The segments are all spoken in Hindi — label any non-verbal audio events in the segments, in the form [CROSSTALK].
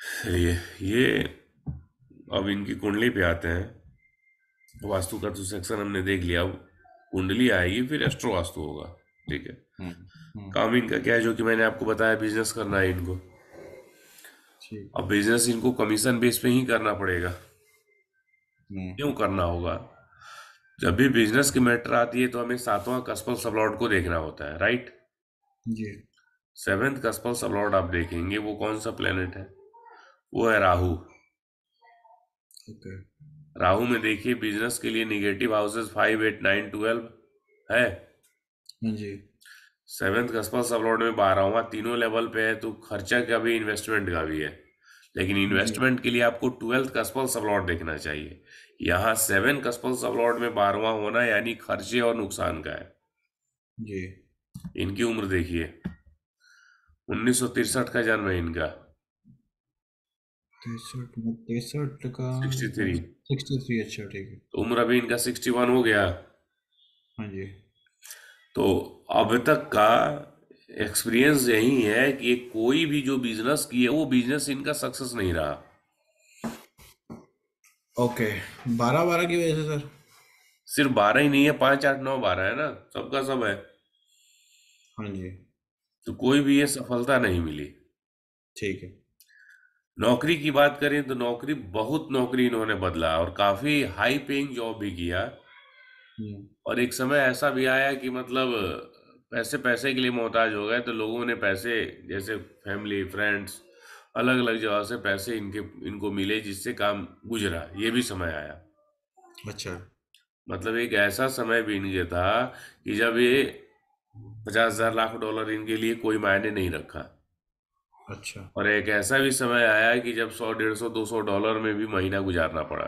चलिए ये अब इनकी कुंडली पे आते हैं वास्तु का तो सेक्शन हमने देख लिया अब कुंडली आएगी फिर एस्ट्रो वास्तु होगा ठीक है हम्म, हम्म। काम इनका क्या है जो कि मैंने आपको बताया बिजनेस करना है इनको अब बिजनेस इनको कमीशन बेस पे ही करना पड़ेगा हम्म। क्यों करना होगा जब भी बिजनेस की मैटर आती है तो हमें सातवां कस्पल सबलॉट को देखना होता है राइट सेवेंथ कस्पल सबलॉट आप देखेंगे वो कौन सा प्लेनेट है वो है राहु okay. राहु में देखिए बिजनेस के लिए negative houses five eight nine twelve है हाँ जी सेवेंथ कस्बा सब रोड में बारहवा तीनों लेवल पे है तो खर्चा का भी इन्वेस्टमेंट का भी है लेकिन इन्वेस्टमेंट हाँ के लिए आपको ट्वेल्थ कस्पल सब लॉट देखना चाहिए यहाँ सेवन कस्पल सब लॉट में बारहवा होना यानी खर्चे और नुकसान का है जी इनकी उम्र देखिए उन्नीस का जन्म है इनका तिरसठ तिरसठ का 63 63 अच्छा ठीक है तो उम्र अभी इनका सिक्सटी वन हो गया हाँ जी तो अब तक का एक्सपीरियंस यही है कि कोई भी जो बिजनेस की है वो बिजनेस इनका सक्सेस नहीं रहा ओके बारह बारह की वजह से सर सिर्फ बारह ही नहीं है पांच आठ नौ बारह है ना सबका सब है हाँ जी तो कोई भी ये सफलता नहीं मिली ठीक है नौकरी की बात करें तो नौकरी बहुत नौकरी इन्होंने बदला और काफ़ी हाई पेइंग जॉब भी किया हम्म। और एक समय ऐसा भी आया कि मतलब पैसे पैसे के लिए मोहताज हो गए तो लोगों ने पैसे जैसे फैमिली फ्रेंड्स अलग अलग जगह से पैसे इनके इनको मिले जिससे काम गुजरा ये भी समय आया अच्छा मतलब एक ऐसा समय भी इनके था कि जब ये पचास हजार लाख डॉलर इनके लिए कोई मायने नहीं रखा अच्छा और एक ऐसा भी समय आया कि जब सौ डेढ़ सौ दो सौ डॉलर में भी महीना गुजारना पड़ा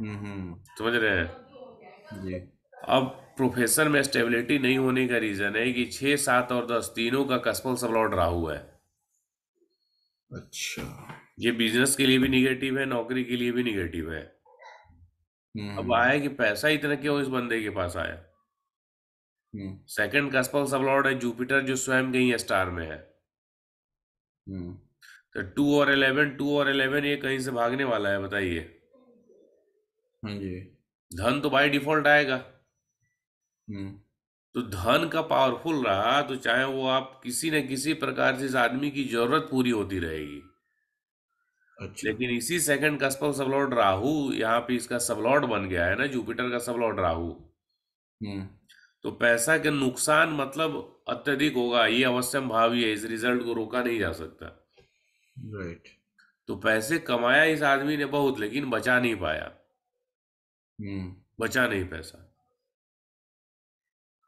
हम्म, हम्म। समझ रहे हैं जी अब प्रोफेशन में स्टेबिलिटी नहीं होने का रीज़न है कि छह सात और दस तीनों का कस्पल सब लौट रहा हुआ है अच्छा ये बिजनेस के लिए भी निगेटिव है नौकरी के लिए भी निगेटिव है हम्म, अब आया कि पैसा इतना क्यों इस बंदे के पास आया सेकंड कस्पल सब लॉर्ड है जुपिटर जो स्वयं कहीं स्टार में है हम्म। तो टू और इलेवन टू और इलेवन ये कहीं से भागने वाला है बताइए हाँ धन तो बाई डिफॉल्ट आएगा हम्म। तो धन का पावरफुल रहा तो चाहे वो आप किसी न किसी प्रकार से इस आदमी की जरूरत पूरी होती रहेगी अच्छा लेकिन इसी सेकंड का सबलॉर्ड राहु यहाँ पे इसका सबलॉर्ड बन गया है ना जुपिटर का सबलॉर्ड राहु हम्म तो पैसा के नुकसान मतलब अत्यधिक होगा ये अवश्य भावी है इस रिजल्ट को रोका नहीं जा सकता राइट तो पैसे कमाया इस आदमी ने बहुत लेकिन बचा नहीं पाया hmm. बचा नहीं पैसा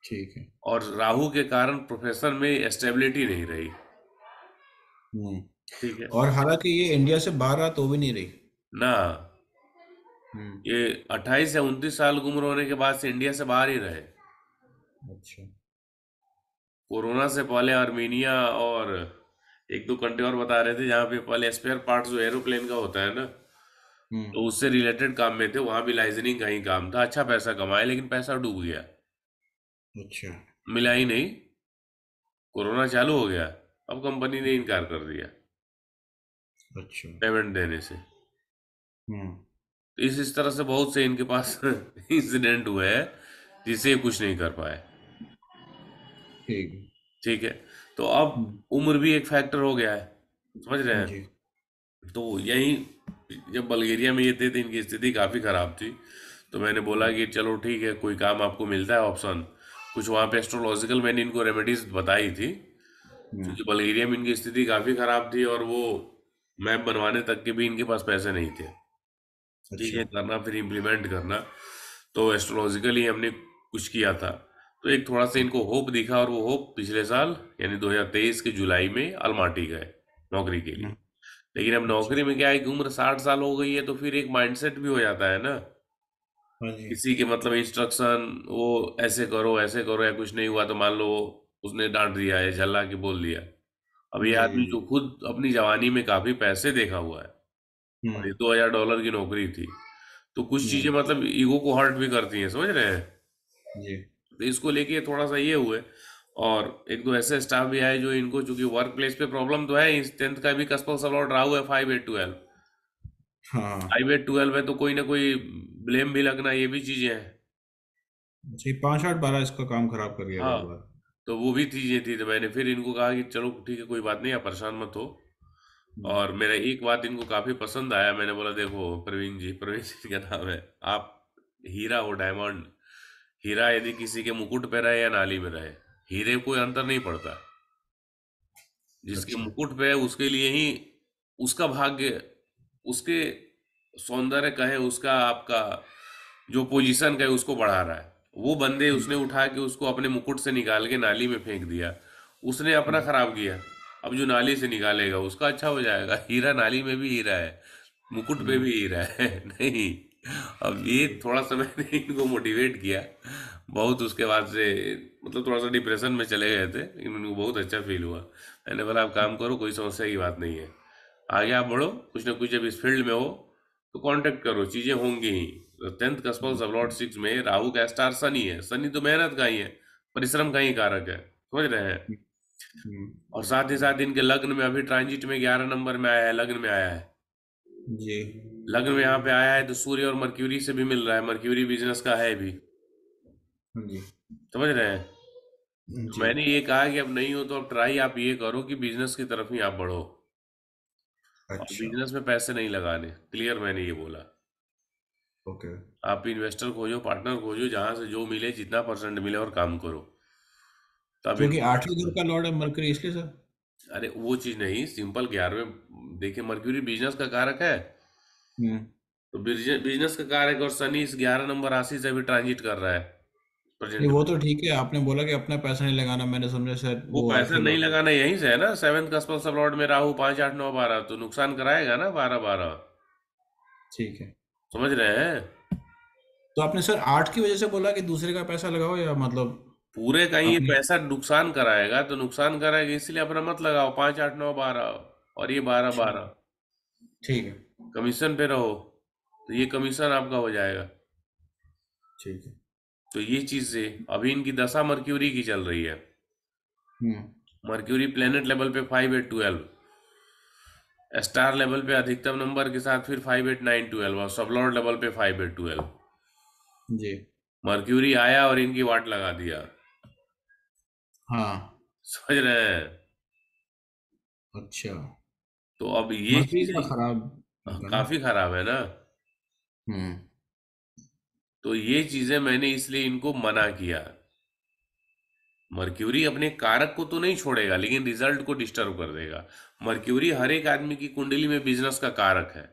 ठीक है और राहु के कारण प्रोफेसर में स्टेबिलिटी नहीं रही hmm. ठीक है और हालांकि ये इंडिया से बाहर रहा तो भी नहीं रही ना hmm. ये अट्ठाईस या उन्तीस साल उम्र होने के बाद से इंडिया से बाहर ही रहे अच्छा कोरोना से पहले आर्मेनिया और एक दो कंट्री और बता रहे थे जहाँ पे पहले स्पेयर पार्ट जो एरोप्लेन का होता है ना हम्म। तो उससे रिलेटेड काम में थे वहां भी लाइजनिंग का ही काम था अच्छा पैसा कमाया लेकिन पैसा डूब गया अच्छा मिला ही नहीं कोरोना चालू हो गया अब कंपनी ने इनकार कर दिया अच्छा पेमेंट देने से तो इस इस तरह से बहुत से इनके पास इंसिडेंट [LAUGHS] हुए हैं जिसे कुछ नहीं कर पाए ठीक है ठीक है तो अब उम्र भी एक फैक्टर हो गया है समझ रहे हैं तो यही जब बल्गेरिया में ये थे तो इनकी स्थिति काफ़ी ख़राब थी तो मैंने बोला कि चलो ठीक है कोई काम आपको मिलता है ऑप्शन कुछ वहाँ पे एस्ट्रोलॉजिकल मैंने इनको रेमेडीज बताई थी हम्म। क्योंकि बल्गेरिया में इनकी स्थिति काफ़ी ख़राब थी और वो मैप बनवाने तक के भी इनके पास पैसे नहीं थे ठीक है अच्छा। करना फिर इम्प्लीमेंट करना तो एस्ट्रोलॉजिकली हमने कुछ किया था तो एक थोड़ा सा इनको होप दिखा और वो होप पिछले साल यानी 2023 के जुलाई में अलमाटी गए नौकरी के लिए हम्म। लेकिन अब नौकरी में क्या है कि उम्र साठ साल हो गई है तो फिर एक माइंडसेट भी हो जाता है ना हाँ किसी के मतलब इंस्ट्रक्शन वो ऐसे करो ऐसे करो या कुछ नहीं हुआ तो मान लो उसने डांट दिया या झल्ला के बोल दिया अब ये आदमी जो खुद अपनी जवानी में काफी पैसे देखा हुआ है ये हम्म। दो हजार डॉलर की नौकरी थी तो कुछ चीजें मतलब ईगो को हर्ट भी करती हैं समझ रहे हैं तो इसको लेके थोड़ा सा ये हुए और एक दो ऐसे स्टाफ भी आए जो इनको चूंकि वर्क प्लेस पे प्रॉब्लम तो है इस टेंथ का भी कस्बा अलॉट रहा हुआ है five eight twelve five eight twelve है तो कोई ना कोई ब्लेम भी लगना ये भी चीजें हैं जी अच्छा, पाँच आठ बारह इसका काम खराब कर गया हाँ तो वो भी चीजें थी तो मैंने फिर इनको कहा कि चलो ठीक है कोई बात नहीं आप परेशान मत हो हम्म। और मेरा एक बात इनको काफी पसंद आया मैंने बोला देखो प्रवीण जी प्रवीण जी का नाम है आप हीरा हो डायमंड हीरा यदि किसी के मुकुट पे रहे या नाली में रहे हीरे कोई अंतर नहीं पड़ता जिसके अच्छा। मुकुट पे है उसके लिए ही उसका भाग्य उसके सौंदर्य कहे उसका आपका जो पोजीशन कहे उसको बढ़ा रहा है वो बंदे हम्म। उसने उठा के उसको अपने मुकुट से निकाल के नाली में फेंक दिया उसने अपना हम्म। खराब किया अब जो नाली से निकालेगा उसका अच्छा हो जाएगा हीरा नाली में भी हीरा है मुकुट पे हम्म। भी हीरा है [LAUGHS] नहीं अब ये थोड़ा सा मैंने इनको मोटिवेट किया बहुत उसके बाद से मतलब थोड़ा सा डिप्रेशन में चले गए थे लेकिन उनको बहुत अच्छा फील हुआ मैंने बोला आप काम करो कोई समस्या की बात नहीं है आगे आप बढ़ो कुछ ना कुछ जब इस फील्ड में हो तो कांटेक्ट करो चीज़ें होंगी ही टेंथ का स्पॉन्स सिक्स में राहु का स्टार सनी है सनी तो मेहनत का ही है परिश्रम का ही कारक है समझ रहे हैं हम्म। और साथ ही साथ इनके लग्न में अभी ट्रांजिट में ग्यारह नंबर में आया है लग्न में आया है जी लग्न में यहाँ पे आया है तो सूर्य और मर्क्यूरी से भी मिल रहा है मर्क्यूरी बिजनेस का है भी जी समझ रहे हैं मैंने ये कहा कि अब नहीं हो तो अब ट्राई आप ये करो कि बिजनेस की तरफ ही आप बढ़ो अच्छा। बिजनेस में पैसे नहीं लगाने क्लियर मैंने ये बोला ओके आप इन्वेस्टर खोजो पार्टनर खोजो जहां से जो मिले जितना परसेंट मिले और काम करो तब क्योंकि आठवें घर का लॉर्ड है मर्क्यूरी इसलिए सर अरे वो चीज नहीं सिंपल ग्यारहवें देखिए मर्क्यूरी बिजनेस का कारक है हम्म। तो बिजनेस का कारक और शनि इस ग्यारह नंबर राशि से भी ट्रांजिट कर रहा है नहीं, वो तो ठीक है आपने बोला कि अपना पैसा नहीं लगाना मैंने समझा सर वो वो पैसा नहीं लगाना यहीं से है ना सेवन कस्पल सब लॉर्ड में राहु पांच आठ नौ बारह तो नुकसान कराएगा ना बारह बारह ठीक है समझ रहे हैं तो आपने सर आठ की वजह से बोला कि दूसरे का पैसा लगाओ या मतलब पूरे का ही ये पैसा नुकसान कराएगा तो नुकसान कराएगा इसलिए अपना मत लगाओ पांच आठ नौ बारह और ये बारह बारह ठीक है कमीशन पे रहो तो ये कमीशन आपका हो जाएगा ठीक है तो ये चीज से अभी इनकी दशा मर्क्यूरी की चल रही है हम्म। मर्क्यूरी प्लेनेट लेवल पे five eight twelve star level पे अधिकतम नंबर के साथ फिर फाइव एट नाइन ट्वेल्व और सबलॉर्ड लेवल पे फाइव एट ट्वेल्व जी मर्क्यूरी आया और इनकी वाट लगा दिया हाँ समझ रहे हैं अच्छा तो अब ये चीज खराब हाँ, हाँ। काफी खराब है ना हम्म तो ये चीजें मैंने इसलिए इनको मना किया मर्क्यूरी अपने कारक को तो नहीं छोड़ेगा लेकिन रिजल्ट को डिस्टर्ब कर देगा मर्क्यूरी हर एक आदमी की कुंडली में बिजनेस का कारक है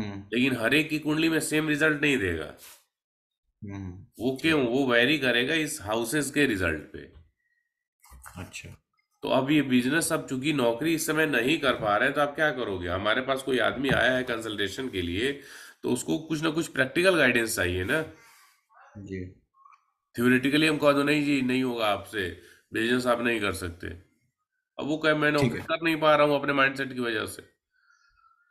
लेकिन हर एक की कुंडली में सेम रिजल्ट नहीं देगा वो क्यों वो वैरी करेगा इस हाउसेस के रिजल्ट पे अच्छा तो अब ये बिजनेस अब चूंकि नौकरी इस समय नहीं कर पा रहे हैं तो आप क्या करोगे हमारे पास कोई आदमी आया है कंसल्टेशन के लिए तो उसको कुछ ना कुछ प्रैक्टिकल गाइडेंस चाहिए ना जी थ्योरेटिकली हम कह दो नहीं जी नहीं होगा आपसे बिजनेस आप नहीं कर सकते अब वो कहे मैं नौकरी कर नहीं पा रहा हूँ अपने माइंड की वजह से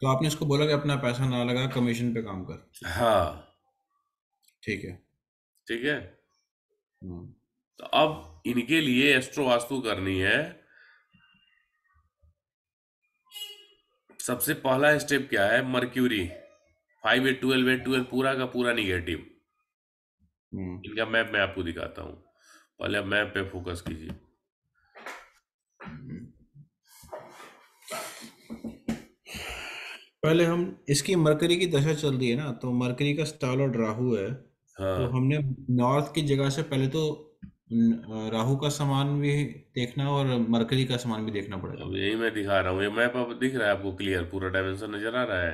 तो आपने उसको बोला कि अपना पैसा ना लगा कमीशन पे काम कर हाँ ठीक है ठीक है हम्म। तो अब इनके लिए एस्ट्रो वास्तु करनी है सबसे पहला स्टेप क्या है Mercury five eight twelve eight twelve पूरा का पूरा निगेटिव हम्म। इनका मैप मैं आपको दिखाता हूं पहले आप मैप पे फोकस कीजिए पहले हम इसकी मरकरी की दशा चल रही है ना तो मरकरी का स्टाल और राहु है हाँ। तो हमने नॉर्थ की जगह से पहले तो राहु का समान भी देखना और मरकरी का समान भी देखना पड़ेगा अब यही मैं दिखा रहा हूँ ये मैप अब दिख रहा है आपको क्लियर पूरा डायमेंशन नजर आ रहा है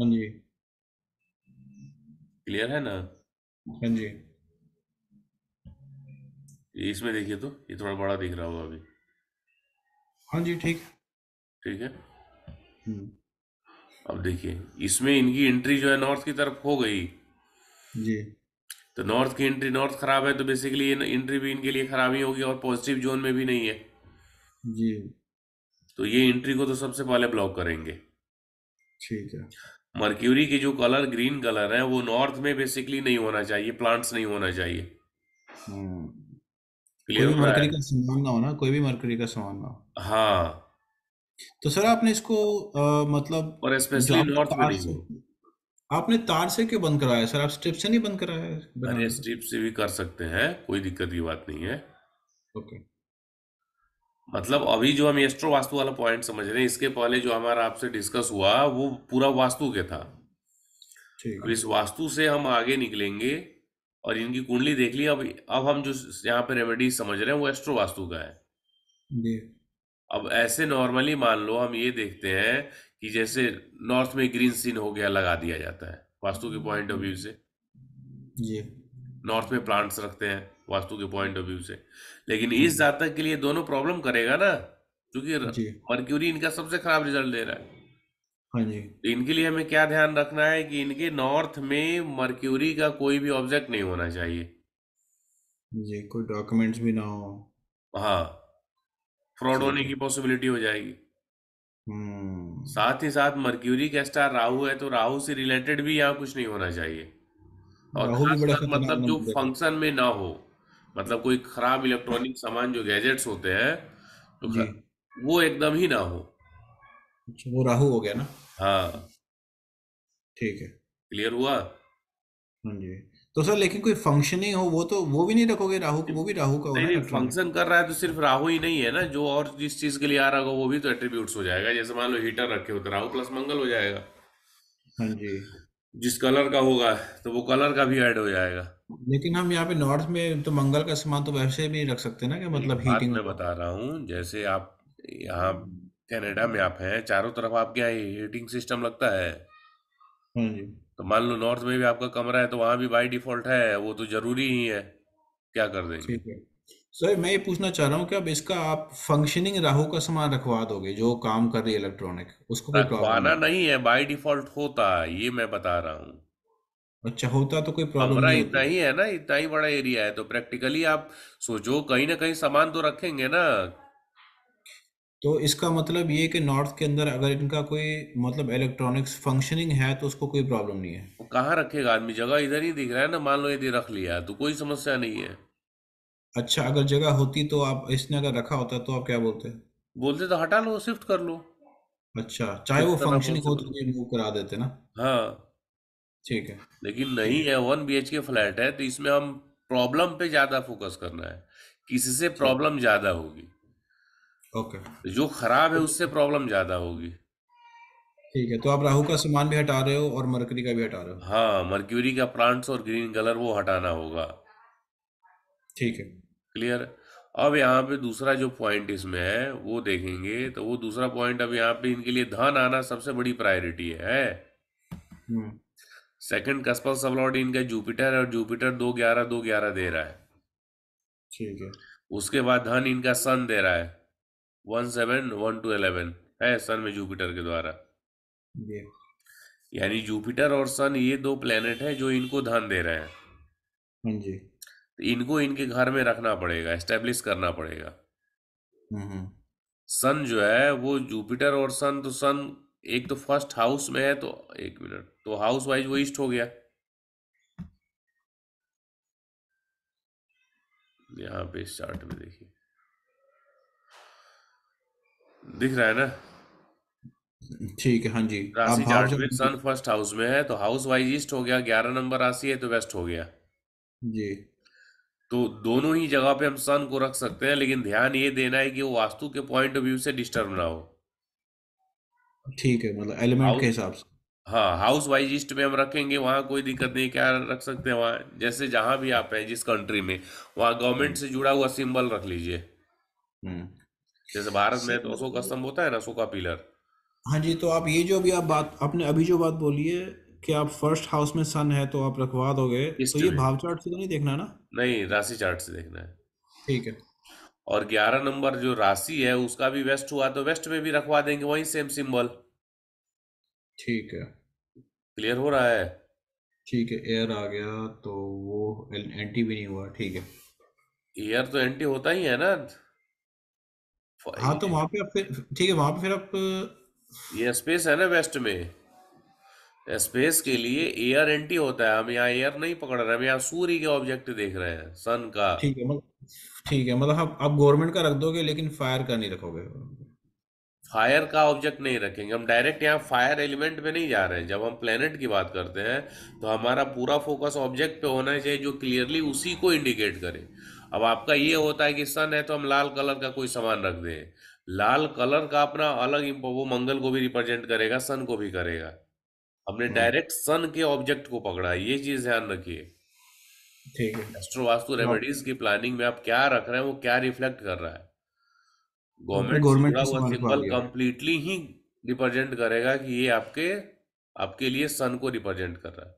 हाँ जी क्लियर है ना हाँ जी इसमें देखिए तो ये थोड़ा बड़ा दिख रहा होगा अभी हाँ जी ठीक ठीक है हम्म। अब देखिए इसमें इनकी एंट्री जो है नॉर्थ की तरफ हो गई जी तो नॉर्थ की एंट्री नॉर्थ ख़राब है तो बेसिकली एंट्री भी इनके लिए ख़राब ही होगी और पॉजिटिव जोन में भी नहीं है जी तो ये एंट्री को तो सबसे पहले ब्लॉक करेंगे ठीक है मर्क्यूरी के जो कलर ग्रीन कलर है वो नॉर्थ में बेसिकली नहीं होना चाहिए प्लांट्स नहीं होना चाहिए हम्म। क्लियर भी मर्करी का सामान ना हो ना कोई भी मर्करी का सामान ना हाँ तो सर आपने इसको आ, मतलब और स्पेशली नॉर्थ में नहीं आपने तार से क्यों बंद कराया सर आप स्ट्रिप से नहीं बंद कराया अरे स्ट्रिप से भी कर सकते हैं कोई दिक्कत की बात नहीं है ओके मतलब अभी जो हम एस्ट्रो वास्तु वाला पॉइंट समझ रहे हैं इसके पहले जो हमारा आपसे डिस्कस हुआ वो पूरा वास्तु के था ठीक तो इस वास्तु से हम आगे निकलेंगे और इनकी कुंडली देख ली अब अब हम जो यहाँ पे रेमेडी समझ रहे हैं वो एस्ट्रो वास्तु का है अब ऐसे नॉर्मली मान लो हम ये देखते हैं कि जैसे नॉर्थ में ग्रीन सीन हो गया लगा दिया जाता है वास्तु के पॉइंट ऑफ व्यू से ये नॉर्थ में प्लांट्स रखते हैं वास्तु के पॉइंट ऑफ व्यू से लेकिन इस हम्म। जातक के लिए दोनों प्रॉब्लम करेगा ना क्योंकि मर्क्यूरी इनका सबसे खराब रिजल्ट दे रहा है हाँ जी तो इनके लिए हमें क्या ध्यान रखना है कि इनके नॉर्थ में मर्क्यूरी का कोई भी ऑब्जेक्ट नहीं होना चाहिए जी कोई डॉक्यूमेंट्स भी ना हो हाँ फ्रॉड होने की पॉसिबिलिटी हो जाएगी हम्म। साथ ही साथ मर्क्यूरी का स्टार राहु है तो राहु से रिलेटेड भी यहाँ कुछ नहीं होना चाहिए और भी बड़ा खासकर मतलब जो फंक्शन में ना हो मतलब कोई खराब इलेक्ट्रॉनिक सामान जो गैजेट्स होते हैं तो जी वो एकदम ही ना हो अच्छा वो राहु हो गया ना हाँ ठीक है क्लियर हुआ हाँ जी तो सर लेकिन कोई फंक्शन ही हो वो तो वो भी नहीं रखोगे राहु वो भी राहु का नहीं, फंक्शन कर रहा है तो सिर्फ राहु ही नहीं है ना जो और जिस चीज के लिए आ रहा होगा वो भी तो एट्रीब्यूट हो जाएगा जैसे मान लो हीटर रखे हो तो राहु प्लस मंगल हो जाएगा हाँ जी जिस कलर का होगा तो वो कलर का भी ऐड हो जाएगा लेकिन हम यहाँ पे नॉर्थ में तो मंगल का सामान तो वैसे भी रख सकते हैं ना क्या मतलब हीटिंग मैं बता रहा हूँ जैसे आप यहाँ कनाडा में आप हैं चारों तरफ आपके यहाँ हीटिंग सिस्टम लगता है हाँ जी तो मान लो नॉर्थ में भी आपका कमरा है तो वहां भी बाय डिफॉल्ट है वो तो जरूरी ही है क्या कर देंगे ठीक है सर मैं ये पूछना चाह रहा हूँ कि अब इसका आप फंक्शनिंग राहु का सामान रखवा दोगे जो काम कर रही है इलेक्ट्रॉनिक उसको कोई प्रॉब्लम रखवाना नहीं है बाय डिफॉल्ट होता है ये मैं बता रहा हूँ अच्छा होता तो कोई प्रॉब्लम कमरा नहीं इतना ही है ना इतना ही बड़ा एरिया है तो प्रैक्टिकली आप सोचो कहीं ना कहीं सामान तो रखेंगे ना तो इसका मतलब ये कि नॉर्थ के अंदर अगर इनका कोई मतलब इलेक्ट्रॉनिक्स फंक्शनिंग है तो उसको कोई प्रॉब्लम नहीं है कहाँ रखेगा आदमी जगह इधर ही दिख रहा है ना मान लो यदि रख लिया तो कोई समस्या नहीं है अच्छा अगर जगह होती तो आप इसने अगर रखा होता तो आप क्या बोलते बोलते तो हटा लो शिफ्ट कर लो अच्छा चाहे वो फंक्शनिंग हो तो मूव करा देते ना हाँ ठीक है लेकिन नहीं है वन बी के फ्लैट है तो इसमें हम प्रॉब्लम पे ज्यादा फोकस करना है किसी से प्रॉब्लम ज्यादा होगी ओके जो खराब है उससे प्रॉब्लम ज्यादा होगी ठीक है तो आप राहु का सामान भी हटा रहे हो और मरकरी का भी हटा रहे हो हाँ मरक्यूरी का प्लांट्स और ग्रीन कलर वो हटाना होगा ठीक है क्लियर अब यहाँ पे दूसरा जो पॉइंट इसमें है वो देखेंगे तो वो दूसरा पॉइंट अब यहाँ पे इनके लिए धन आना सबसे बड़ी प्रायोरिटी है सेकंड कस्पल सबलॉट इनका जुपिटर और जुपिटर दो ग्यारह दो ग्यारह दे रहा है ठीक है उसके बाद धन इनका सन दे रहा है one seven one two eleven है सन में जुपिटर के द्वारा यानी जुपिटर और सन ये दो प्लेनेट है जो इनको धन दे रहे हैं हाँ जी तो इनको इनके घर में रखना पड़ेगा एस्टेब्लिश करना पड़ेगा हम्म, हम्म। सन जो है वो जुपिटर और सन तो सन एक तो फर्स्ट हाउस में है तो एक मिनट तो हाउस वाइज वो ईस्ट हो गया यहाँ पे स्टार्ट में देखिए दिख रहा है ना ठीक है हाँ जी राशि चार्ट में सन फर्स्ट हाउस में है तो हाउस वाइज ईस्ट हो गया ग्यारह नंबर राशि है तो वेस्ट हो गया जी तो दोनों ही जगह पे हम सन को रख सकते हैं लेकिन ध्यान ये देना है कि वो वास्तु के पॉइंट ऑफ व्यू से डिस्टर्ब ना हो ठीक है मतलब एलिमेंट के हिसाब से हाँ हाउस वाइज ईस्ट में हम रखेंगे वहां कोई दिक्कत नहीं क्या रख सकते हैं वहां जैसे जहां भी आप हैं जिस कंट्री में वहां गवर्नमेंट हम्म। से जुड़ा हुआ सिंबल रख लीजिए हम्म। जैसे भारत में तो अशोक अस्तंभ होता है ना अशोका पिलर हाँ जी तो आप ये जो अभी आप बात आपने अभी जो बात बोली है कि आप फर्स्ट हाउस में सन है तो आप रखवा दोगे तो ये भाव चार्ट से तो नहीं देखना ना नहीं राशि चार्ट से देखना है ठीक है और ग्यारह नंबर जो राशि है उसका भी वेस्ट हुआ तो वेस्ट में भी रखवा देंगे वही सेम सिंबल ठीक है क्लियर हो रहा है ठीक है एयर आ गया तो वो एंटी भी नहीं हुआ ठीक है एयर तो एंटी होता ही है ना हाँ तो वहां पे आप फिर ठीक है वहां पे फिर आप ये स्पेस है ना वेस्ट में स्पेस के लिए एयर एंटी होता है हम यहाँ एयर नहीं पकड़ रहे हम यहाँ सूर्य के ऑब्जेक्ट देख रहे हैं सन का ठीक है मतलब ठीक है मतलब आप, आप गवर्नमेंट का रख दोगे लेकिन फायर का नहीं रखोगे फायर का ऑब्जेक्ट नहीं रखेंगे हम डायरेक्ट यहाँ फायर एलिमेंट पे नहीं जा रहे हैं जब हम प्लेनेट की बात करते हैं तो हमारा पूरा फोकस ऑब्जेक्ट पे होना चाहिए जो क्लियरली उसी को इंडिकेट करे अब आपका ये होता है कि सन है तो हम लाल कलर का कोई सामान रख दें लाल कलर का अपना अलग वो मंगल को भी रिप्रेजेंट करेगा सन को भी करेगा हमने हम्म। डायरेक्ट सन के ऑब्जेक्ट को पकड़ा ये चीज ध्यान रखिए ठीक है रेमेडीज की प्लानिंग में आप क्या रख रहे हैं वो क्या रिफ्लेक्ट कर रहा है गवर्नमेंट सिंबल कंप्लीटली ही रिप्रेजेंट करेगा कि ये आपके आपके लिए सन को रिप्रेजेंट कर रहा है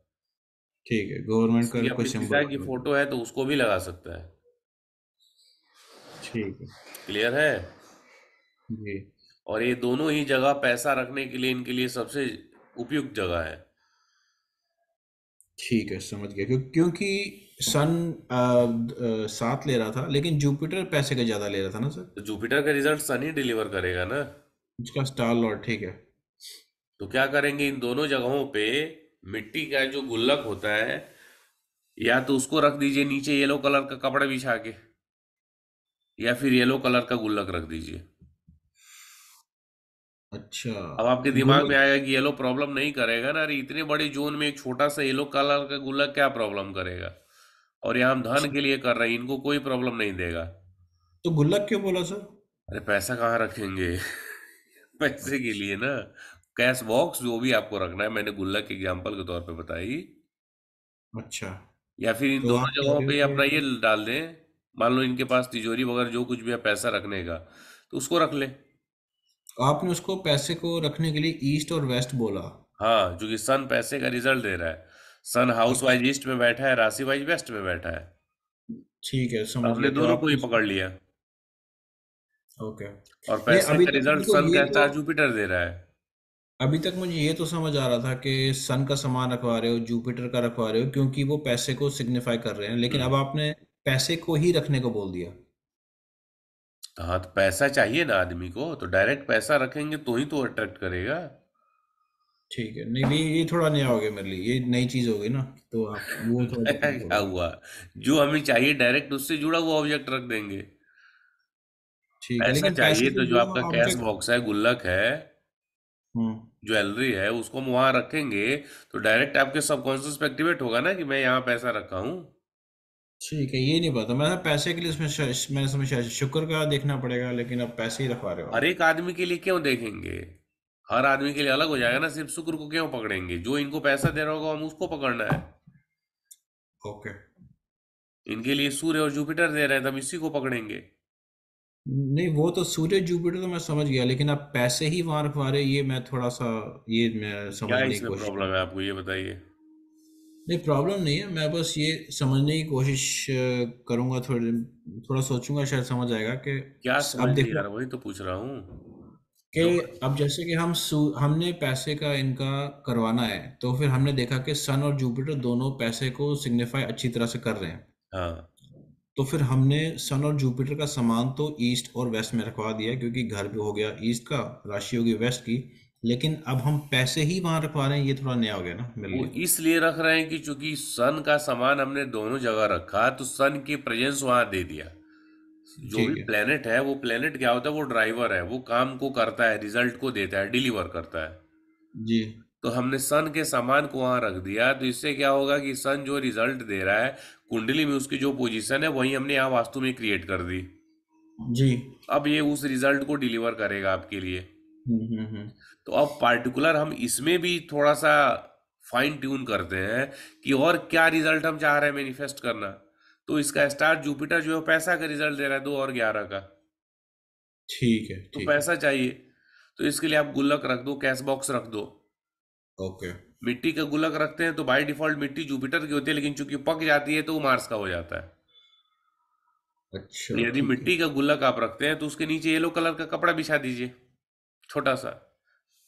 ठीक है गवर्नमेंट का की फोटो है तो उसको भी लगा सकता है ठीक है क्लियर है जी और ये दोनों ही जगह पैसा रखने के लिए इनके लिए सबसे उपयुक्त जगह है ठीक है समझ गया क्योंकि सन साथ सात ले रहा था लेकिन जुपिटर पैसे का ज्यादा ले रहा था ना सर जुपिटर तो का रिजल्ट सन ही डिलीवर करेगा ना उसका स्टार लॉर्ड ठीक है तो क्या करेंगे इन दोनों जगहों पे मिट्टी का जो गुल्लक होता है या तो उसको रख दीजिए नीचे येलो कलर का कपड़ा बिछा के या फिर येलो कलर का गुल्लक रख दीजिए अच्छा अब आपके तो दिमाग में आएगा कि येलो प्रॉब्लम नहीं करेगा ना अरे इतने बड़े जोन में एक छोटा सा येलो कलर का गुल्लक क्या प्रॉब्लम करेगा और यहाँ हम धन के लिए कर रहे हैं इनको कोई प्रॉब्लम नहीं देगा तो गुल्लक क्यों बोला सर अरे पैसा कहाँ रखेंगे [LAUGHS] पैसे के लिए ना कैश बॉक्स जो भी आपको रखना है मैंने गुल्लक एग्जाम्पल के तौर पर बताई अच्छा या फिर इन तो दोनों जगहों पे अपना ये डाल दें मान लो इनके पास तिजोरी वगैरह जो कुछ भी है पैसा रखने का तो उसको रख ले आपने उसको पैसे को रखने के लिए ईस्ट और वेस्ट बोला हाँ जो कि सन पैसे का रिजल्ट दे रहा है सन हाउस वाइज ईस्ट में बैठा है राशि वाइज वेस्ट में बैठा है ठीक है समझ हमने दोनों को ही पकड़ लिया ओके और पैसे का रिजल्ट सन कहता है तो जुपिटर दे रहा है अभी तक मुझे ये तो समझ आ रहा था कि सन का सामान रखवा रहे हो जुपिटर का रखवा रहे हो क्योंकि वो पैसे को सिग्निफाई कर रहे हैं लेकिन हम्म। अब आपने पैसे को ही रखने को बोल दिया हाँ तो पैसा चाहिए ना आदमी को तो डायरेक्ट पैसा रखेंगे तो ही तो अट्रैक्ट करेगा ठीक है नहीं नहीं ये थोड़ा नया हो गया मेरे लिए ये नई चीज हो गई ना तो आप वो [LAUGHS] क्या हुआ जो हमें चाहिए डायरेक्ट उससे जुड़ा हुआ ऑब्जेक्ट रख देंगे ठीक है लेकिन चाहिए तो जो आपका कैश बॉक्स है गुल्लक है ज्वेलरी हम्म। है उसको हम वहां रखेंगे तो डायरेक्ट आपके सबकॉन्शियस पे एक्टिवेट होगा ना कि मैं यहाँ पैसा रखा हूँ ठीक है ये नहीं पता मैंने पैसे के लिए इसमें मैंने समझा शुक्र का देखना पड़ेगा लेकिन अब पैसे ही रखवा रहे हो हर एक आदमी के लिए क्यों देखेंगे हर आदमी के लिए अलग हो जाएगा ना सिर्फ शुक्र को क्यों पकड़ेंगे जो इनको पैसा दे रहा होगा हम उसको पकड़ना है ओके इनके लिए सूर्य और जुपिटर दे रहे हैं तब तो इसी को पकड़ेंगे नहीं वो तो सूर्य जुपिटर तो मैं समझ गया लेकिन आप पैसे ही वहां रखवा रहे ये मैं थोड़ा सा ये मैं समझ नहीं प्रॉब्लम है आपको ये बताइए नहीं प्रॉब्लम नहीं है मैं बस ये समझने की कोशिश करूंगा थोड़े थोड़ा सोचूंगा शायद समझ आएगा कि क्या अब देखो यार वही तो पूछ रहा हूँ कि अब जैसे कि हम हमने पैसे का इनका करवाना है तो फिर हमने देखा कि सन और जुपिटर दोनों पैसे को सिग्निफाई अच्छी तरह से कर रहे हैं हाँ तो फिर हमने सन और जुपिटर का सामान तो ईस्ट और वेस्ट में रखवा दिया क्योंकि घर भी हो गया ईस्ट का राशि होगी वेस्ट की लेकिन अब हम पैसे ही वहां रखवा रहे हैं ये थोड़ा नया हो गया ना मिल वो इसलिए रख रहे हैं कि चूंकि सन का सामान हमने दोनों जगह रखा तो सन की प्रेजेंस वहां दे दिया जो भी प्लेनेट है वो प्लेनेट क्या होता है वो ड्राइवर है वो काम को करता है रिजल्ट को देता है डिलीवर करता है जी तो हमने सन के सामान को वहां रख दिया तो इससे क्या होगा कि सन जो रिजल्ट दे रहा है कुंडली में उसकी जो पोजीशन है वही हमने यहाँ वास्तु में क्रिएट कर दी जी अब ये उस रिजल्ट को डिलीवर करेगा आपके लिए हम्म, हम्म, हम्म। तो अब पार्टिकुलर हम इसमें भी थोड़ा सा फाइन ट्यून करते हैं कि और क्या रिजल्ट हम चाह रहे हैं मैनिफेस्ट करना तो इसका स्टार जुपिटर जो है पैसा का रिजल्ट दे रहा है दो और ग्यारह का ठीक है तो पैसा चाहिए तो इसके लिए आप गुल्लक रख दो कैश बॉक्स रख दो ओके मिट्टी का गुल्लक रखते हैं तो बाय डिफॉल्ट मिट्टी जुपिटर की होती है लेकिन चूंकि पक जाती है तो मार्स का हो जाता है अच्छा यदि मिट्टी का गुल्लक आप रखते हैं तो उसके नीचे येलो कलर का कपड़ा बिछा दीजिए छोटा सा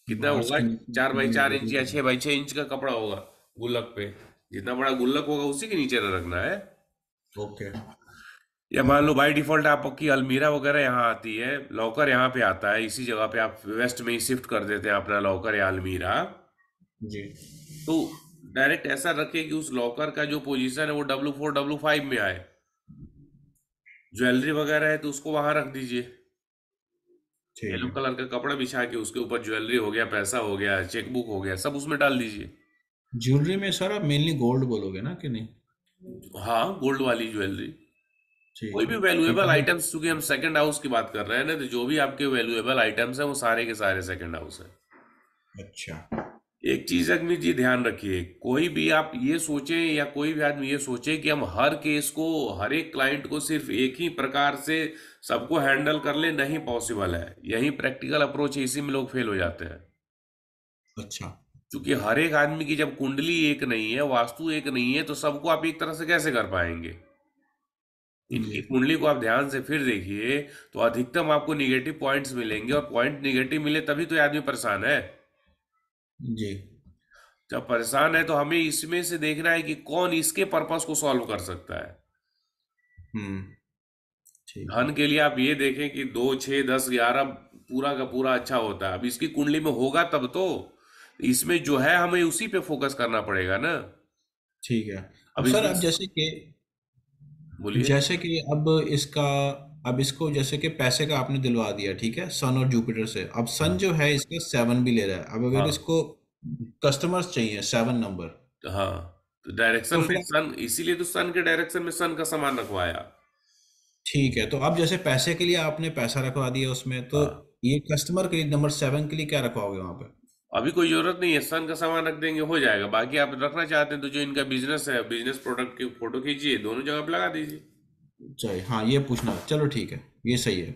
कितना होगा चार बाई चार इंच या छह बाई छह इंच का कपड़ा होगा गुल्लक पे जितना बड़ा गुल्लक होगा उसी के नीचे रखना है ओके या मान लो बाय डिफॉल्ट आपकी अलमीरा वगैरह यहाँ आती है लॉकर यहाँ पे आता है इसी जगह पे आप वेस्ट में ही शिफ्ट कर देते हैं अपना लॉकर या अलमीरा जी तो डायरेक्ट ऐसा रखे कि उस लॉकर का जो पोजीशन है वो डब्लू फोर डब्लू फाइव में आए ज्वेलरी वगैरह है तो उसको वहां रख दीजिए येलो कलर का कपड़ा बिछा के उसके ऊपर ज्वेलरी हो गया पैसा हो गया चेकबुक हो गया सब उसमें डाल दीजिए ज्वेलरी में सर आप मेनली गोल्ड बोलोगे ना कि नहीं हाँ गोल्ड वाली ज्वेलरी कोई भी वैल्यूएबल आइटम्स चूंकि हम सेकंड हाउस की बात कर रहे हैं ना तो जो भी आपके वैल्यूएबल आइटम्स हैं वो सारे के सारे सेकंड हाउस है अच्छा एक चीज अग्नि जी ध्यान रखिए कोई भी आप ये सोचें या कोई भी आदमी ये सोचे कि हम हर केस को हर एक क्लाइंट को सिर्फ एक ही प्रकार से सबको हैंडल कर ले नहीं पॉसिबल है यही प्रैक्टिकल अप्रोच है इसी में लोग फेल हो जाते हैं अच्छा क्योंकि हर एक आदमी की जब कुंडली एक नहीं है वास्तु एक नहीं है तो सबको आप एक तरह से कैसे कर पाएंगे इनकी कुंडली को आप ध्यान से फिर देखिए तो अधिकतम आपको निगेटिव पॉइंट्स मिलेंगे और पॉइंट निगेटिव मिले तभी तो आदमी परेशान है जी जब परेशान है तो हमें इसमें से देखना है कि कौन इसके पर्पस को सॉल्व कर सकता है हम्म धन के लिए आप ये देखें कि दो छह दस ग्यारह पूरा का पूरा अच्छा होता है अब इसकी कुंडली में होगा तब तो इसमें जो है हमें उसी पे फोकस करना पड़ेगा ना ठीक है अब सर अब जैसे कि बोलिए जैसे कि अब इसका अब इसको जैसे कि पैसे का आपने दिलवा दिया ठीक है सन और जुपिटर से अब सन हाँ। जो है इसका सेवन भी ले रहा है अब अगर हाँ। इसको कस्टमर्स चाहिए सेवन नंबर हाँ तो डायरेक्शन तो में सन इसीलिए तो सन के डायरेक्शन में सन का सामान रखवाया ठीक है तो अब जैसे पैसे के लिए आपने पैसा रखवा दिया उसमें तो हाँ। ये कस्टमर के लिए नंबर सेवन के लिए क्या रखवाओगे वहां पर अभी कोई जरूरत नहीं है सन का सामान रख देंगे हो जाएगा बाकी आप रखना चाहते हैं तो जो इनका बिजनेस है बिजनेस प्रोडक्ट की फोटो खींचिए दोनों जगह लगा दीजिए चाहिए हाँ ये पूछना चलो ठीक है ये सही है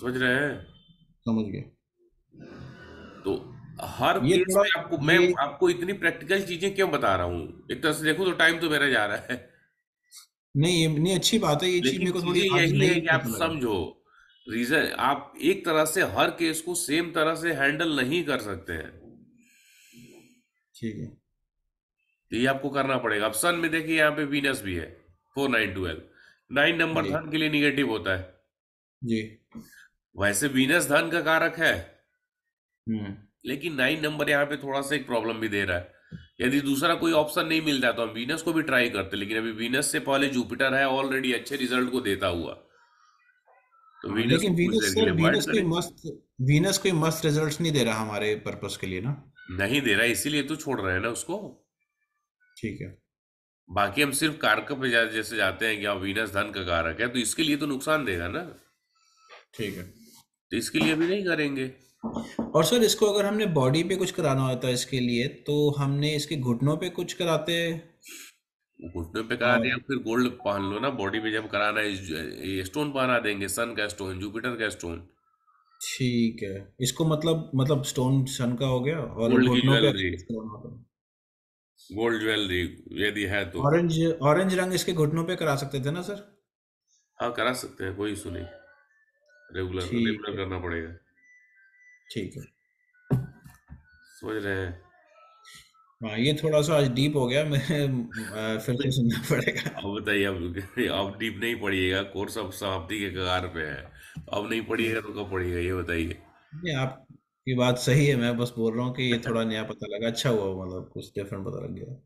समझ रहे हैं समझ गए तो हर ये में आपको मैं ये... आपको इतनी प्रैक्टिकल चीजें क्यों बता रहा हूँ एक तरह से देखो तो टाइम तो मेरा जा रहा है नहीं ये नहीं अच्छी बात है ये चीज मेरे को थोड़ी यही है कि आप समझो रीजन आप एक तरह से हर केस को सेम तरह से हैंडल नहीं कर सकते हैं ठीक है तो ये आपको करना पड़ेगा अब सन में देखिए यहाँ पे वीनस भी है four nine twelve nine number धन के लिए निगेटिव होता है जी वैसे वीनस धन का कारक है हम्म। लेकिन नाइन नंबर यहाँ पे थोड़ा सा एक प्रॉब्लम भी दे रहा है यदि दूसरा कोई ऑप्शन नहीं मिलता तो हम वीनस को भी ट्राई करते लेकिन अभी वीनस से पहले जुपिटर है ऑलरेडी अच्छे रिजल्ट को देता हुआ तो वीनस लेकिन वीनस सर वीनस कोई मस्त वीनस कोई मस्त रिजल्ट्स नहीं दे रहा हमारे पर्पस के लिए ना नहीं दे रहा इसीलिए तो छोड़ रहे हैं ना उसको ठीक है बाकी हम सिर्फ कारक पे जा, जैसे जाते हैं कि हाँ, वीनस धन का कारक है तो इसके लिए तो नुकसान देगा ना ठीक है तो इसके लिए भी नहीं करेंगे और सर इसको अगर हमने बॉडी पे कुछ कराना होता है इसके लिए तो हमने इसके घुटनों पे कुछ कराते घुटनों पे करा हाँ। दिया फिर गोल्ड पहन लो ना बॉडी पे जब कराना है स्टोन पहना देंगे सन का स्टोन जुपिटर का स्टोन ठीक है इसको मतलब मतलब स्टोन सन का हो गया और घुटनों पे गोल्ड ज्वेलरी यदि है तो ऑरेंज ऑरेंज रंग इसके घुटनों पे करा सकते थे ना सर हाँ करा सकते हैं कोई इशू नहीं रेगुलर रेगुलर तो करना पड़ेगा ठीक है समझ रहे हैं हाँ ये थोड़ा सा आज डीप हो गया मैं फिर से सुनना पड़ेगा अब बताइए अब अब डीप नहीं पड़िएगा कोर्स अब समाप्ति के कगार पे है अब नहीं पड़िएगा तो कब पड़िएगा ये बताइए नहीं आप ये बात सही है मैं बस बोल रहा हूँ कि ये अच्छा। थोड़ा नया पता लगा अच्छा हुआ मतलब कुछ डिफरेंट पता लग गया